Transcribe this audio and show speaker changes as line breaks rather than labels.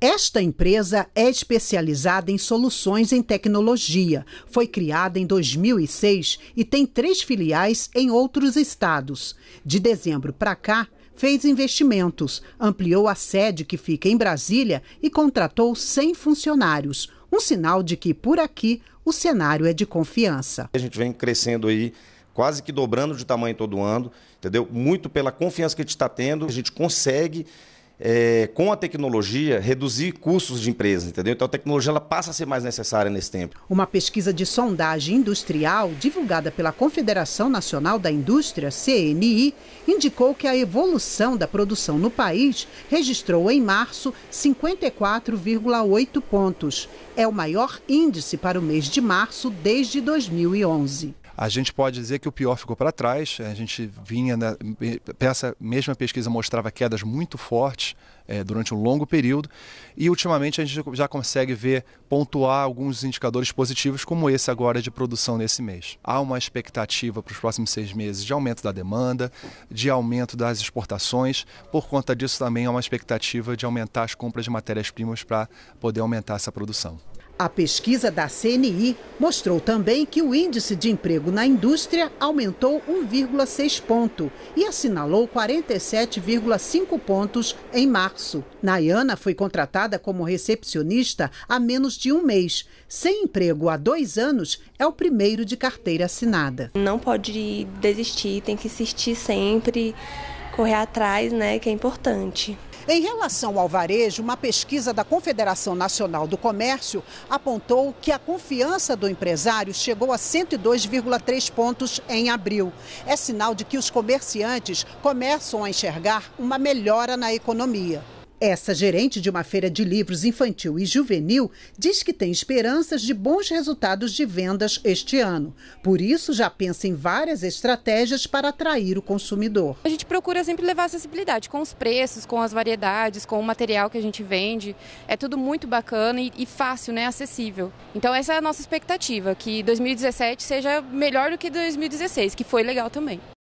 Esta empresa é especializada em soluções em tecnologia. Foi criada em 2006 e tem três filiais em outros estados. De dezembro para cá, fez investimentos, ampliou a sede que fica em Brasília e contratou 100 funcionários. Um sinal de que, por aqui, o cenário é de confiança.
A gente vem crescendo aí quase que dobrando de tamanho todo ano, entendeu? Muito pela confiança que a gente está tendo, a gente consegue é, com a tecnologia, reduzir custos de empresas, entendeu? Então a tecnologia ela passa a ser mais necessária nesse tempo. Uma pesquisa
de sondagem industrial divulgada pela Confederação Nacional da Indústria, CNI, indicou que a evolução da produção no país registrou em março 54,8 pontos. É o maior índice para o mês de março desde 2011.
A gente pode dizer que o pior ficou para trás. A gente vinha, na, essa mesma pesquisa mostrava quedas muito fortes é, durante um longo período. E ultimamente a gente já consegue ver, pontuar alguns indicadores positivos, como esse agora de produção nesse mês. Há uma expectativa para os próximos seis meses de aumento da demanda, de aumento das exportações. Por conta disso, também há uma expectativa de aumentar as compras de matérias-primas para poder aumentar essa produção.
A pesquisa da CNI mostrou também que o índice de emprego na indústria aumentou 1,6 ponto e assinalou 47,5 pontos em março. Nayana foi contratada como recepcionista há menos de um mês. Sem emprego há dois anos, é o primeiro de carteira assinada. Não pode desistir, tem que insistir sempre, correr atrás, né, que é importante. Em relação ao varejo, uma pesquisa da Confederação Nacional do Comércio apontou que a confiança do empresário chegou a 102,3 pontos em abril. É sinal de que os comerciantes começam a enxergar uma melhora na economia. Essa gerente de uma feira de livros infantil e juvenil diz que tem esperanças de bons resultados de vendas este ano. Por isso, já pensa em várias estratégias para atrair o consumidor.
A gente procura sempre levar acessibilidade com os preços, com as variedades, com o material que a gente vende. É tudo muito bacana e, fácil, né? acessível. Então, essa é a nossa expectativa, que 2017 seja melhor do que 2016, que foi legal também.